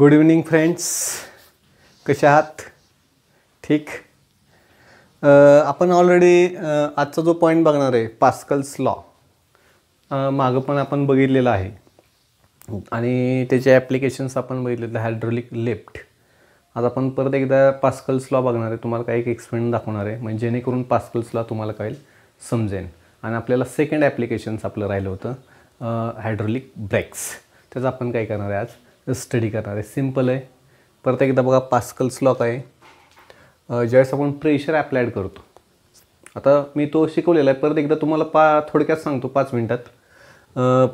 good evening friends कसे आहात ठीक आपण ऑलरेडी आजचा जो पॉईंट बघणार आहे पास्कल्स लॉ मागं पण आपण बघितलेलं आहे आणि त्याचे ॲप्लिकेशन्स आपण बघितलेलं हायड्रोलिक लिफ्ट आज आपण परत एकदा पास्कल्स लॉ बघणार आहे तुम्हाला काही एक एक्सपेरिमेंट दाखवणार आहे म्हणजे जेणेकरून पास्कल्स लॉ तुम्हाला कळेल समजेन आणि आपल्याला सेकंड ॲप्लिकेशन्स आपलं राहिलं होतं हायड्रोलिक ब्रेक्स त्याचं आपण काय करणार आहे आज स्टडी करणार आहे सिम्पल आहे परत एकदा बघा पास्कल स्लॉक आहे ज्यावेळेस आपण प्रेशर ॲप्लायड करतो आता मी तो शिकवलेला आहे परत एकदा तुम्हाला पा थोडक्यात सांगतो पाच मिनटात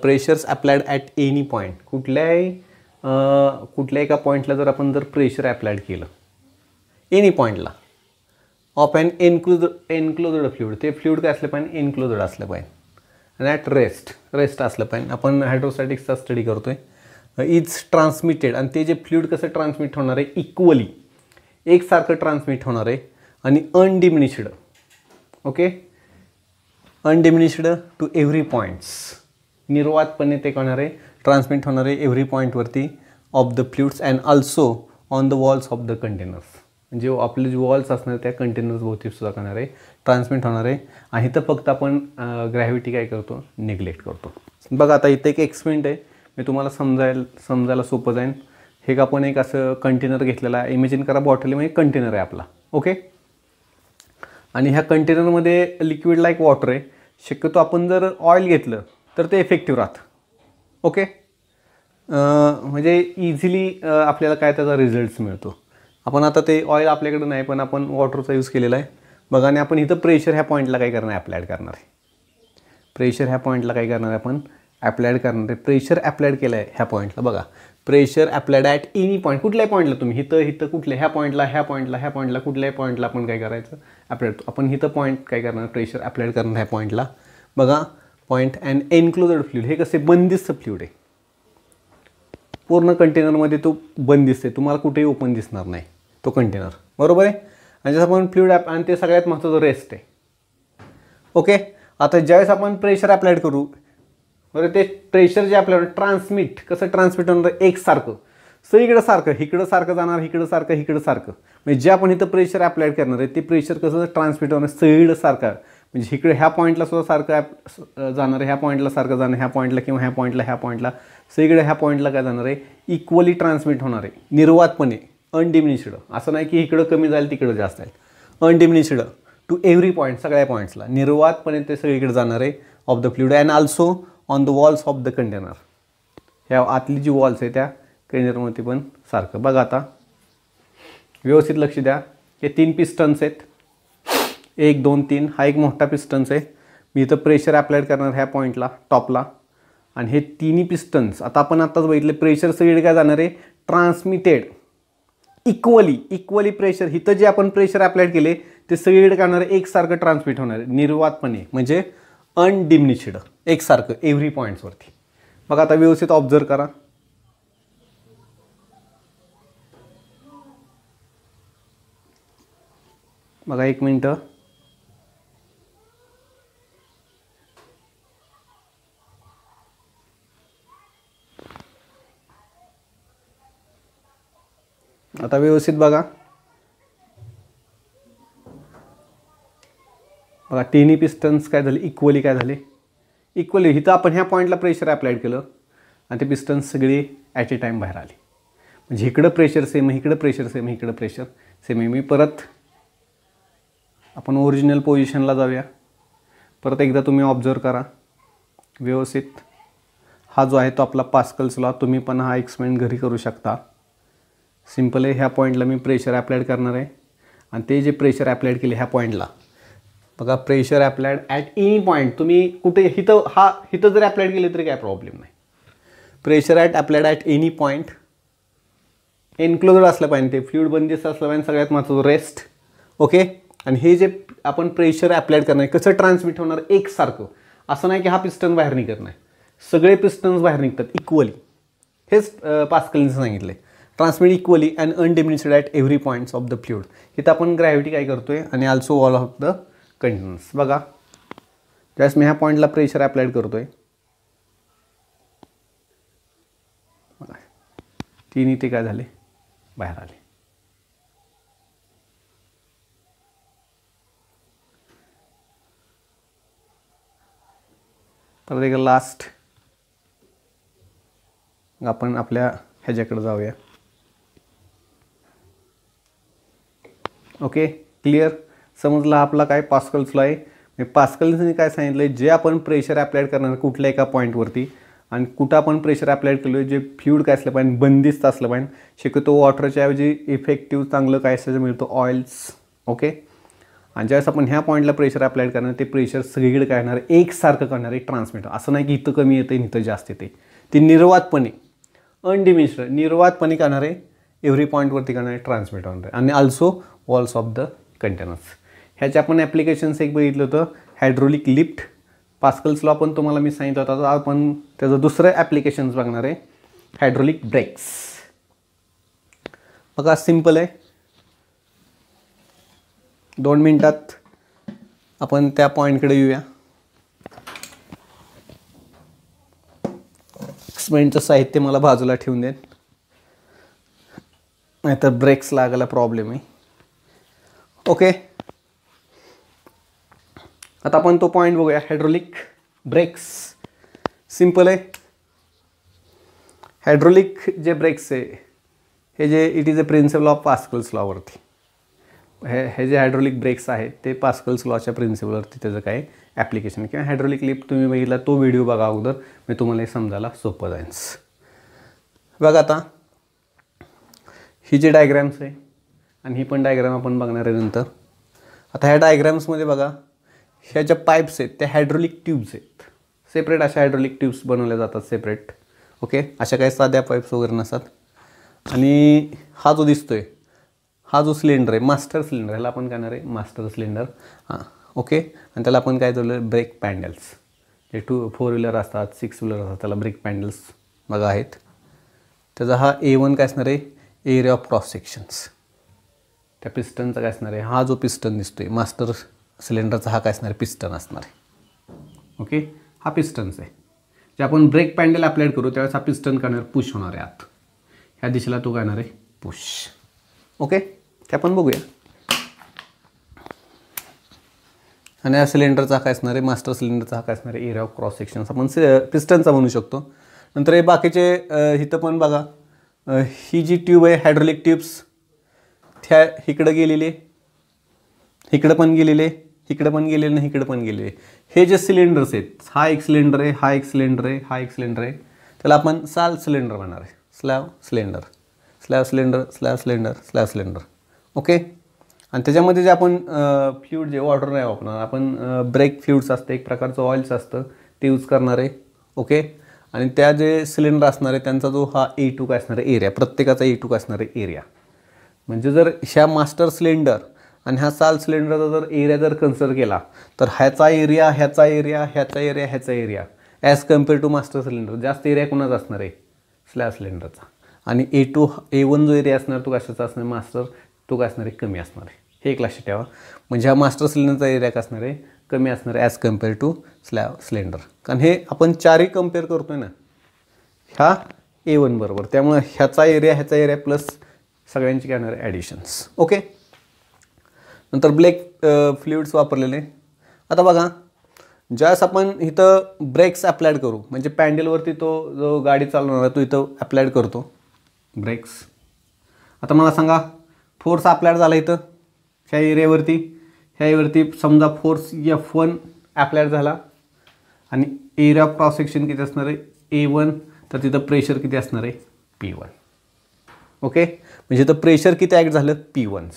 pressures applied at any point कुठल्याही कुठल्या एका पॉईंटला जर आपण जर प्रेशर ॲप्लायड केलं एनी पॉईंटला of and enclose enclosed fluid ते फ्ल्युड काय असलं पाहिजे एनक्लोजड असलं पाहिजे आणि ॲट रेस्ट रेस्ट असलं पाहिजे आपण हायड्रोस्टॅटिक्सचा स्टडी करतो आहे इज ट्रान्समिटेड आणि ते जे फ्ल्युड कसं ट्रान्समिट होणार आहे इक्वली एकसारखं ट्रान्समिट होणार आहे आणि undiminished okay undiminished to every points निर्वातपणे ते करणार आहे ट्रान्समिट होणार आहे एव्हरी पॉईंटवरती of the fluids and also on the walls of the containers म्हणजे आपले जे वॉल्स असणार त्या कंटेनर्सभोवती सुद्धा करणार आहे ट्रान्समिट होणार आहे आणि इथं फक्त आपण ग्रॅव्हिटी काय करतो निग्लेक्ट करतो बघा आता इथं एक एक्सपेरिमेंट आहे मी तुम्हाला समजायला समजायला सोपं जाईन हे आपण एक असं कंटेनर घेतलेलं आहे इमेजिन करा बॉटल म्हणजे कंटेनर आहे आपला ओके आणि ह्या कंटेनरमध्ये लिक्विड लाईक वॉटर आहे शक्यतो आपण जर ऑइल घेतलं तर ते इफेक्टिव्ह राहत ओके म्हणजे इझिली आपल्याला काय त्याचा रिझल्ट्स मिळतो आपण आता ते ऑइल आपल्याकडे नाही पण आपण वॉटरचा यूज केलेला आहे बघा आणि आपण इथं प्रेशर ह्या पॉईंटला काय करणार आहे ॲड करणार आहे प्रेशर ह्या पॉईंटला काय करणार आहे आपण ॲप्लायड करणार आहे प्रेशर ॲप्लायड केलं आहे ह्या पॉईंटला बघा pressure applied at any point कुठल्याही पॉईंटला तुम्ही हिथं हिथं कुठल्या ह्या पॉईंटला ह्या पॉईंटला ह्या पॉईंटला कुठल्याही पॉईंटला आपण काय करायचं ॲप्लायड आपण हिथं पॉईंट काय करणार प्रेशर ॲप्लायड करणार ह्या पॉईंटला बघा पॉईंट अँड एनक्लोजड फ्ल्यूड हे कसे बंदिस्त फ्ल्यूड आहे पूर्ण कंटेनरमध्ये तो बंद दिसते तुम्हाला कुठेही ओपन दिसणार नाही तो कंटेनर बरोबर आहे आणि जसं आपण फ्ल्यूड ॲप आणि ते सगळ्यात महत्त्वाचं रेस्ट आहे ओके आता ज्यावेळेस आपण प्रेशर ॲप्लायड करू बरं ते प्रेशर जे आपल्याला ट्रान्समिट कसं ट्रान्समिट होणार एक एकसारखं सगळीकडं सारखं इकडं सारखं जाणार इकडं सारखं इकडं सारखं म्हणजे जे आपण इथं प्रेशर अप्लाय करणार आहे ते प्रेशर कसं ट्रान्समिट होणार सईड सारखं म्हणजे इकडे ह्या पॉईंटला सुद्धा सारखं ॲप जाणार ह्या पॉईंटला सारखं जाणार ह्या पॉईंटला किंवा ह्या पॉईंटला ह्या पॉईंटला सगळीकडे ह्या पॉईंटला काय जाणार आहे इक्वली ट्रान्समिट होणार आहे निर्वातपणे अनडिमिनिशड असं नाही की इकडं कमी जाईल तिकडं जास्त आहे अनडिमिनिशड टू एव्हरी पॉईंट सगळ्या पॉईंट्सला निर्वातपणे ते सगळीकडे जाणार आहे of the fluid and also on the walls of the container ह्या आतली जी वॉल्स आहे त्या कंटेनरमध्ये पण सारखं बघा आता व्यवस्थित लक्ष द्या हे तीन पिस्टन्स आहेत एक दोन तीन हा एक मोठा पिस्टन्स आहे मी इथं प्रेशर ॲप्लायड करणार ह्या पॉईंटला टॉपला आणि हे तिन्ही पिस्टन्स आता आपण आत्ताच बघितले प्रेशर सगळीकडे काय जाणार आहे ट्रान्समिटेड इक्वली इक्वली प्रेशर इथं जे आपण प्रेशर अप्लाय केले ते सगळीकडे काय एकसारखं ट्रान्समिट होणार आहे निर्वातपणे म्हणजे अनडिमनिशड एकसारखं एव्हरी पॉईंट्सवरती मग आता व्यवस्थित ऑब्झर्व करा बघा एक मिनटं आता व्यवस्थित बघा बघा तिन्ही पिस्टन्स काय झाले इक्वली काय झाले इक्वली इथं आपण ह्या पॉईंटला प्रेशर अप्लाइड केलं आणि ते पिस्टन्स सगळे ॲट ए टाईम बाहेर आले म्हणजे इकडं प्रेशर सेम इकडं प्रेशर सेम इकडं प्रेशर सेम आहे मी परत आपण ओरिजिनल पोझिशनला जाऊया परत एकदा तुम्ही ऑब्झर्व करा व्यवस्थित हा जो आहे तो आपला पास्कल्सला तुम्ही पण हा एक्सपेंड घरी करू शकता सिम्पल आहे ह्या पॉईंटला मी प्रेशर ॲप्लायड करणार आहे आणि ते जे प्रेशर ॲप्लाइड केले ह्या पॉईंटला बघा pressure applied at any point तुम्ही कुठे हिथं हा हिथं जर ॲप्लायड केले तरी काय प्रॉब्लेम नाही pressure at applied at any point enclosed असलं पाहिजे ते फ्ल्यूड बंदिस्त असलं पाहिजे सगळ्यात महत्त्वाचं रेस्ट ओके आणि हे जे आपण प्रेशर ॲप्लायड करणार आहे कसं ट्रान्समिट होणार एकसारखं असं नाही की हा पिस्टन बाहेर निघत नाही सगळे पिस्टन्स बाहेर निघतात इक्वली हेच पास्कलींचं सांगितलं transmit equally and undiminished at every points of the fluid इथं आपण ग्रॅव्हिटी काय करतो आहे आणि also all of the continuous बघा जस्ट मी ह्या पॉईंटला प्रेशर अप्लायड करतो आहे तिन्ही ते काय झाले बाहेर आले तर एक लास्ट आपण आपल्या ह्याच्याकडे जाऊया ओके क्लिअर समजला आपला काय पास्कल फ्लो आहे पास्कलने काय सांगितलं जे आपण प्रेशर ॲप्लायड करणार कुठल्या एका पॉईंटवरती आणि कुठं आपण प्रेशर केलो केलं जे फ्यूड काय असलं पाहिजे बंदिस्त असलं पाहिजे शक्यतो वॉटरच्या ऐवजी इफेक्टिव्ह चांगलं काय असं मिळतो ऑइल्स ओके आणि ज्यावेळेस आपण ह्या पॉईंटला प्रेशर ॲप्लायड करणार ते प्रेशर सगळीकडे काय होणार एकसारखं करणार एक ट्रान्समिटर असं नाही की इथं कमी येतं इथं जास्त येते ते निर्वातपणे अनडिमिश्र निर्वातपणे करणार आहे एव्हरी पॉईंटवरती करणार आहे ट्रान्समिट होणार आणि also walls of the containers ह्याचे आपण ॲप्लिकेशन्स एक बघितलं होतं हायड्रोलिक लिफ्ट पास्कल स्लॉ पण तुम्हाला मी सांगितलं होतं आता आपण त्याचं दुसरं ॲप्लिकेशन्स बघणार आहे हायड्रोलिक ब्रेक्स बघा सिम्पल आहे दोन मिनटात आपण त्या पॉईंटकडे येऊया एक्सपेंटचं साहित्य मला बाजूला ठेवून देत नाहीतर ब्रेक्स लागायला प्रॉब्लेम आहे ओके आता आपण तो पॉईंट बघूया हायड्रोलिक ब्रेक्स सिंपल आहे हायड्रोलिक जे ब्रेक्स आहे हे जे it is a principle of Pascal's लॉवरती हे हे जे हायड्रोलिक ब्रेक्स आहेत ते पास्कल्स लॉच्या प्रिन्सिपलवरती त्याचं काय ॲप्लिकेशन किंवा हायड्रोलिक लिफ्ट तुम्ही बघितला तो व्हिडिओ बघा अगोदर मी तुम्हाला हे समजायला सोपं जाईन बघा आता ही जे डायग्रॅम्स आहे आणि ही पण डायग्रॅम आपण बघणार आहे नंतर आता ह्या डायग्रॅम्समध्ये बघा ह्या ज्या पाईप्स आहेत त्या हायड्रोलिक ट्यूब्स आहेत सेपरेट अशा हायड्रोलिक ट्यूब्स बनवल्या जातात सेपरेट ओके अशा काही साध्या पाईप्स वगैरे नसतात आणि हा जो दिसतो आहे हा जो सिलेंडर आहे मास्टर सिलेंडर ह्याला आपण काय आहे मास्टर सिलेंडर हां ओके आणि त्याला आपण काय जोडलं ब्रेक पॅन्डल्स जे टू फोर व्हीलर असतात सिक्स व्हीलर असतात त्याला ब्रेक पॅन्डल्स बघा आहेत त्याचा हा ए वन काय असणार आहे एरिया ऑफ क्रॉस सेक्शन्स त्या पिस्टनचा काय असणार आहे हा जो पिस्टन दिसतो आहे मास्टर सिलेंडरचा हा काय असणार पिस्टन असणार आहे ओके हा पिस्टन्स आहे जे आपण ब्रेक पॅन्डल अप्लायड करू त्यावेळेस हा पिस्टन करणार पुश होणार आहे आत ह्या दिशेला तो काय आहे पुश ओके ते आपण बघूया आणि या सिलेंडरचा काय असणार आहे मास्टर सिलेंडरचा हा काय असणार आहे एरिया ऑफ क्रॉस सेक्शन आपण सि पिस्टनचा म्हणू शकतो नंतर हे बाकीचे इथं पण बघा ही जी ट्यूब आहे हायड्रोलिक ट्यूब्स त्या इकडं गेलेली इकडं पण गेलेले इकडे पण गेले नाही इकडे पण गेलेले हे जे सिलेंडर्स आहेत हा एक सिलेंडर आहे हा एक सिलेंडर आहे हा एक सिलेंडर आहे त्याला आपण साल सिलेंडर म्हणणार आहे slave cylinder slave cylinder slave cylinder slave cylinder okay आणि त्याच्यामध्ये जे आपण फ्यूड जे वॉटर नाही वापरणार आपण ब्रेक फ्यूड्स असते एक प्रकारचं ऑइल्स असतं ते यूज करणार आहे ओके आणि त्या जे सिलेंडर असणार आहे त्यांचा जो हा ए टूक असणार आहे एरिया प्रत्येकाचा ए टूक असणार आहे एरिया म्हणजे जर ह्या मास्टर सिलेंडर आणि ह्या साल सिलेंडरचा जर एरिया जर कन्सिडर केला तर ह्याचा एरिया ह्याचा एरिया ह्याचा एरिया ह्याचा area as compared to master cylinder जास्त एरिया कोणाचा असणार आहे स्लॅब सिलेंडरचा आणि ए टू ए वन जो एरिया असणार तो कशाचा असणार मास्टर तो काय असणार आहे कमी असणार आहे हे एक लक्षात ठेवा म्हणजे हा मास्टर सिलेंडरचा एरिया काय असणार आहे कमी असणार आहे as compared to slave cylinder कारण हे आपण चारही कम्पेअर करतो आहे ना ह्या ए वन बरोबर त्यामुळे ह्याचा एरिया ह्याचा एरिया प्लस सगळ्यांची काय होणार ॲडिशन्स ओके नंतर ब्लेक फ्लुइड्स वापरलेले आता बघा ज्यास आपण इथं ब्रेक्स ॲप्लायड करू म्हणजे पॅन्डलवरती तो जो गाडी चालवणार आहे तो इथं ॲप्लायड करतो ब्रेक्स आता मला सांगा फोर्स ॲप्लायड झाला इथं ह्या एरियावरती ह्या एरियावरती समजा फोर्स एफ वन ॲप्लायड झाला आणि एरिया ऑफ क्रॉस सेक्शन किती असणार आहे ए वन तर तिथं प्रेशर किती असणार आहे पी वन ओके म्हणजे इथं प्रेशर किती ॲक्ट झालं पी वन्स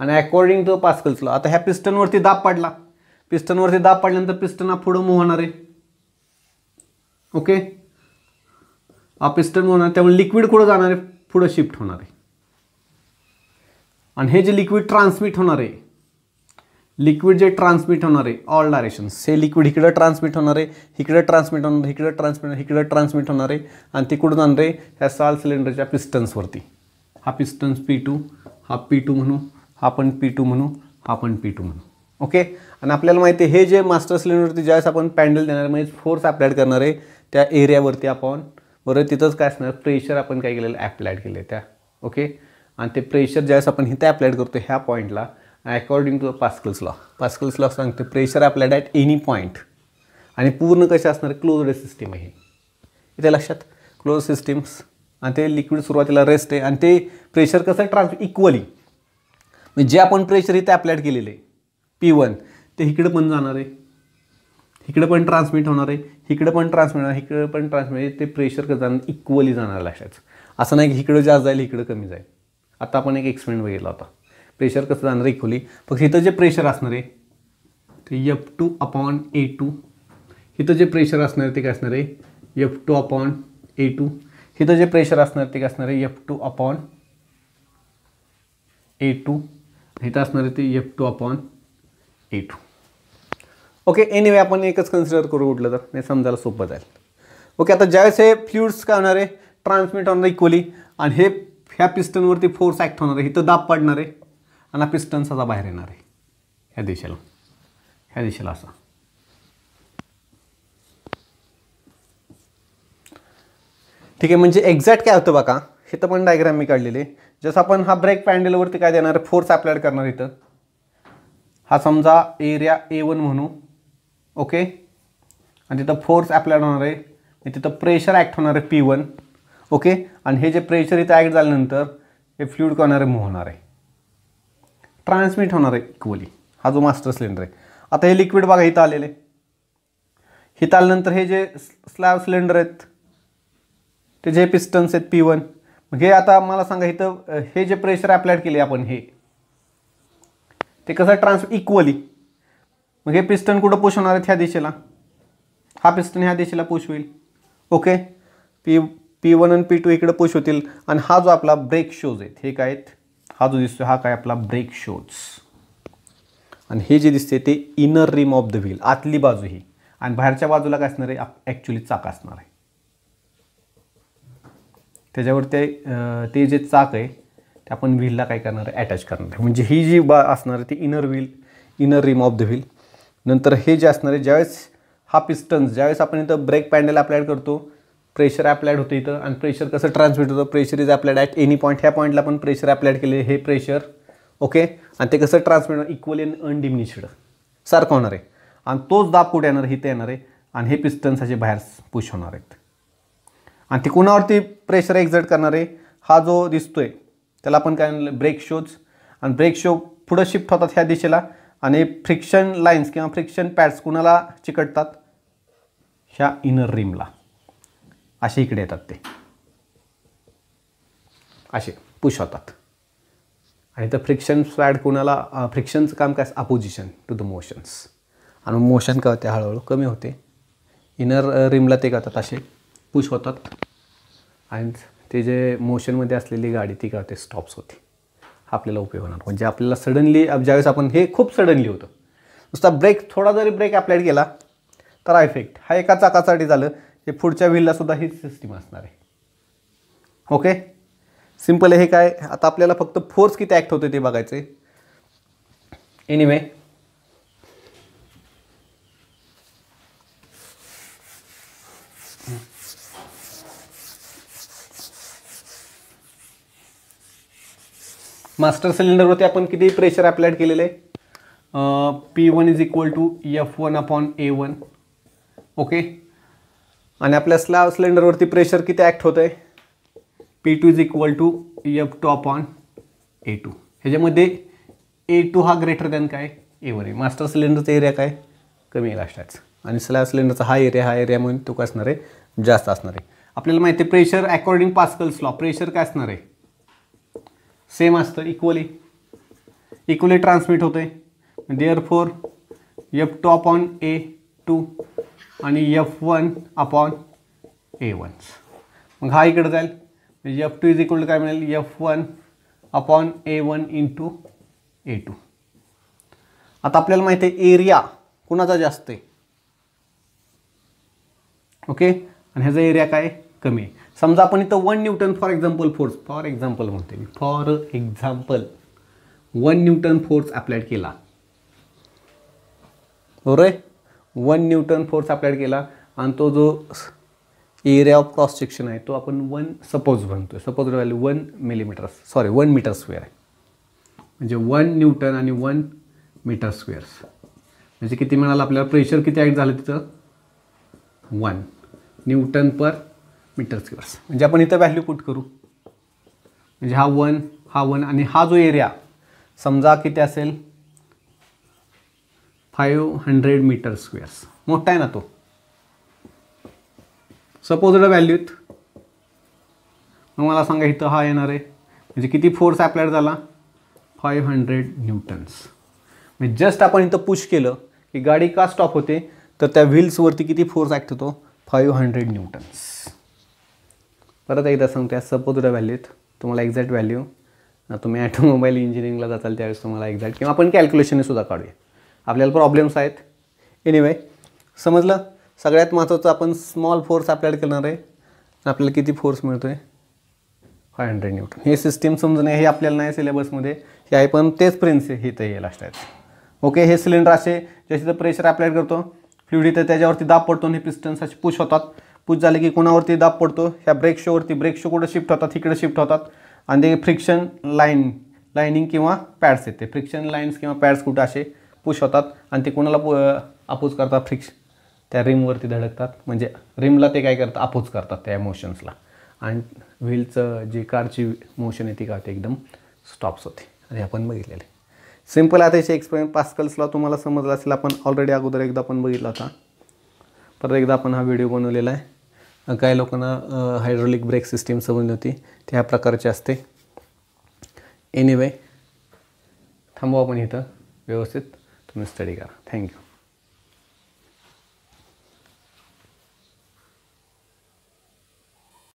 आणि अकॉर्डिंग टू पास्कल्स लॉ आता ह्या पिस्टनवरती दाब पडला पिस्टनवरती दाब पडल्यानंतर पिस्टन हा पुढं मूव्ह होणार आहे ओके हा पिस्टन होणार त्यामुळे लिक्विड कुठं जाणार आहे पुढं शिफ्ट होणार आहे आणि हे जे लिक्विड ट्रान्समिट होणार आहे लिक्विड जे ट्रान्समिट होणार आहे ऑल डायरेक्शन्स हे लिक्विड इकडं ट्रान्समिट होणार आहे इकडं ट्रान्समिट होणार इकडं ट्रान्समिट इकडं ट्रान्समिट होणार आहे आणि ते कुठं जाणार आहे ह्या साल सिलेंडरच्या पिस्टन्सवरती हा पिस्टन्स पी टू हा पी टू म्हणू आपण पी टू म्हणू आपण पी टू म्हणू ओके आणि आपल्याला माहिती आहे हे जे मास्टर सिलेंडरवरती ज्यावेळेस आपण पॅन्डल देणार म्हणजे फोर्स अप्लाइड करणार आहे त्या एरियावरती आपण बरोबर तिथंच काय असणार प्रेशर आपण काय केलेलं ॲप्लायड केलं त्या ओके आणि ते प्रेशर ज्यावेळेस आपण इथे अप्लायड करतो ह्या पॉईंटला according to Pascal's law Pascal's law सांगते pressure applied at any point आणि पूर्ण कसे असणार क्लोज्ड सिस्टीम आहे इथे लक्षात क्लोज सिस्टीम्स आणि ते लिक्विड सुरुवातीला रेस्ट आहे आणि ते प्रेशर कसं ट्रान्स इक्वली म्हणजे जे आपण प्रेशर इथे अप्लाइड केलेले आहे पी वन ते इकडे पण जाणार आहे इकडं पण ट्रान्समिट होणार आहे इकडे पण ट्रान्समिट होणार इकडे पण ट्रान्समिट ते प्रेशर कसं जाणार इक्वली जाणार लक्षात असं नाही की इकडं जास्त जाईल इकडं कमी जाईल आता आपण एक एक्सपेरिमेंट बघितला होता प्रेशर कसं जाणार इक्वली फक्त इथं जे प्रेशर असणार आहे ते F two upon A two इथं जे प्रेशर असणार आहे ते काय असणार आहे F two upon A two इथं जे प्रेशर असणार ते काय असणार आहे F two upon A two तर असणार आहे ते F two upon A two okay anyway आपण एकच कन्सिडर करू उठलं तर नाही समजायला सोपं जाईल ओके आता ज्यावेळेस हे फ्ल्युड्स काय होणार आहे ट्रान्समिट होणार इक्वली आणि हे ह्या पिस्टनवरती फोर्स ॲक्ट होणार आहे इथं दाब पडणार आहे आणि हा पिस्टन असा बाहेर येणार आहे ह्या दिशेला ह्या दिशेला असा ठीक आहे म्हणजे एक्झॅक्ट काय होतं बघा इथं पण डायग्राम मी काढलेले जसं आपण हा ब्रेक पॅन्डलवरती काय देणार फोर्स अप्लाय करणार इथं हा समजा एरिया ए वन म्हणू ओके आणि तिथं फोर्स अप्लाय होणार आहे तिथं प्रेशर ॲक्ट होणार आहे पी वन ओके आणि हे जे प्रेशर इथं ॲक्ट झाल्यानंतर हे फ्ल्यूड करणारे मूव होणार आहे ट्रान्समिट होणार आहे इक्वली हा जो मास्टर सिलेंडर आहे आता हे लिक्विड बघा इथं आलेले इथं आल्यानंतर हे जे स्लॅब सिलेंडर आहेत ते जे पिस्टन्स आहेत पी वन म्हणजे आता मला सांगा इथं हे जे प्रेशर अप्लायड केले आपण हे ते कसं ट्रान्सफर इक्वली मग हे पिस्टन कुठं पुश होणार आहेत ह्या दिशेला हा पिस्टन ह्या दिशेला पुश होईल ओके पी पी वन आणि पी टू इकडे पुश होतील आणि हा जो आपला ब्रेक शोज आहेत हे काय आहेत हा जो दिसतो हा काय आपला ब्रेक शोज आणि हे जे दिसते ते inner rim of the wheel आतली बाजू ही आणि बाहेरच्या बाजूला काय असणार आहे ॲक्च्युली चाक असणार आहे त्याच्यावर ते ते जे चाक आहे ते आपण व्हीलला काय करणार आहे अटॅच करणार आहे म्हणजे ही जी बा असणार आहे ती inner wheel inner rim of the wheel नंतर हे जे असणार आहे ज्यावेळेस हा पिस्टन्स ज्यावेळेस आपण इथं ब्रेक पॅन्डल अप्लायड करतो प्रेशर ॲप्लायड होतं इथं आणि प्रेशर कसं ट्रान्समिट होतं pressure is applied at any point ह्या पॉईंटला आपण प्रेशर अप्लायड केले हे प्रेशर ओके आणि ते कसं ट्रान्समिट इक्वल इन अनडिमिनिशड सारखं होणार आहे आणि तोच दाब कुठे येणार आहे इथे येणार आहे आणि हे पिस्टन्स असे बाहेर पुश होणार आहेत आणि ती कुणावरती प्रेशर एक्झर्ट करणारे हा जो दिसतोय त्याला आपण काय म्हणलं ब्रेक शोज आणि ब्रेक शो पुढं शिफ्ट होतात ह्या दिशेला आणि फ्रिक्शन लाईन्स किंवा फ्रिक्शन पॅड्स कुणाला चिकटतात ह्या इनर रिमला असे इकडे येतात ते असे पुश होतात आणि तर फ्रिक्शन पॅड कुणाला फ्रिक्शनचं काम काय अपोजिशन टू द मोशन्स आणि मोशन काय होते हळूहळू कमी होते इनर रिमला ते करतात असे पुश होतात आणि ते जे मोशनमध्ये असलेली गाडी ती काय होते स्टॉप्स होती आपल्याला उपयोग होणार म्हणजे आपल्याला सडनली ज्यावेळेस आपण हे खूप सडनली होतं नुसता ब्रेक थोडा जरी ब्रेक आपल्याला केला तर हा इफेक्ट हा एका चाकासाठी झालं हे पुढच्या व्हीललासुद्धा ही सिस्टीम असणार आहे ओके सिम्पल हे काय आता आपल्याला फक्त फोर्स किती ॲक्ट होते ते बघायचं आहे एनिवे anyway, मास्टर सिलेंडरवरती आपण किती प्रेशर अप्लाय केलेलं आहे P one is equal to F one upon A one okay आणि आपल्या स्लॅब सिलेंडरवरती प्रेशर किती ॲक्ट होतं आहे P two is equal to F two upon A two ह्याच्यामध्ये ए टू हा ग्रेटर दॅन काय ए वन आहे मास्टर सिलेंडरचा एरिया काय कमी आहे लास्टाच आणि स्लॅब सिलेंडरचा हा एरिया हा एरिया म्हणून तो काय असणार आहे जास्त असणार आहे आपल्याला माहिती आहे pressure according Pascal's law pressure काय असणार आहे सेम असतं इक्वली इक्वली ट्रान्समिट होते therefore F two upon A two आणि F one upon A one मग हा इकडे जाईल म्हणजे एफ टू इज इक्वल काय मिळेल F one upon A one into A two आता आपल्याला माहिती आहे एरिया कुणाचा जास्त आहे ओके आणि ह्याचा एरिया काय कमी आहे समजा आपण इथं one newton for example force for example म्हणते मी for example one newton force apply केला बरोबर आहे वन न्यूटन फोर्स अप्लाय केला आणि तो जो एरिया ऑफ क्रॉस सेक्शन आहे तो आपण वन सपोज म्हणतो suppose value one millimetre sorry one metre square आहे म्हणजे वन न्यूटन आणि वन मीटर स्क्वेअर्स म्हणजे किती मिळालं आपल्याला प्रेशर किती ॲड झालं तिथं one newton per metre squares म्हणजे आपण इथं व्हॅल्यू पुट करू म्हणजे हा वन हा वन आणि हा जो एरिया समजा किती असेल फाईव्ह हंड्रेड मीटर स्क्वेअर्स मोठा आहे ना तो सपोजड व्हॅल्यूत मग मला सांगा इथं हा येणार आहे म्हणजे किती फोर्स ॲप्लायड झाला फाईव्ह हंड्रेड न्यूटन्स म्हणजे जस्ट आपण इथं पुश केलं की गाडी का स्टॉप होते तर त्या व्हील्सवरती किती फोर्स ॲक्ट होतो फाईव्ह हंड्रेड न्यूटन्स परत एकदा सांगतो या सपोतुरा व्हॅल्यूत तुम्हाला एक्झॅक्ट व्हॅल्यू तुम्ही ॲटोमोबाईल इंजिनिअरिंगला जाताल त्यावेळेस तुम्हाला एक्झॅक्ट किंवा आपण कॅल्क्युलेशनने सुद्धा काढूया आपल्याला प्रॉब्लेम्स आहेत एनिवे समजलं सगळ्यात महत्त्वाचं आपण स्मॉल फोर्स अप्लाय करणार आहे आपल्याला किती फोर्स मिळतो आहे फाय हंड्रेड न्यूटन हे सिस्टीम समजणे हे आपल्याला नाही सिलेबसमध्ये हे आहे पण तेच प्रिन्स हे तर येईल लास्ट आहेत ओके हे सिलेंडर असे जसे तर प्रेशर अप्लाय करतो फिवडी तर त्याच्यावरती दाब पडतो आणि पिस्टन्स असे पुश होतात पूज झाले की कोणावरती दाब पडतो ह्या ब्रेक शोवरती ब्रेक शो कुठं शिफ्ट होतात इकडे शिफ्ट होतात आणि ते फ्रिक्शन लाईन लाईनिंग किंवा पॅड्स येते फ्रिक्शन लाईन्स किंवा पॅड्स कुठं असे पुश होतात आणि ते कोणाला पु अपोज करतात फ्रिक्श त्या रिमवरती धडकतात म्हणजे रिमला ते काय करतात अपोज करतात त्या मोशन्सला आणि व्हीलचं जे कारची मोशन आहे ती काय एकदम स्टॉप्स होते आणि आपण बघितलेले सिम्पल आता अतिशय एक्सपेरिमेंट पास्कल्सला तुम्हाला समजला असेल आपण ऑलरेडी अगोदर एकदा आपण बघितला होता परत एकदा आपण हा व्हिडिओ बनवलेला आहे काही लोकांना हायड्रोलिक ब्रेक सिस्टीम समजली होती त्या ह्या प्रकारची असते एनिवे थांबवा आपण इथं व्यवस्थित तुम्ही स्टडी करा थँक्यू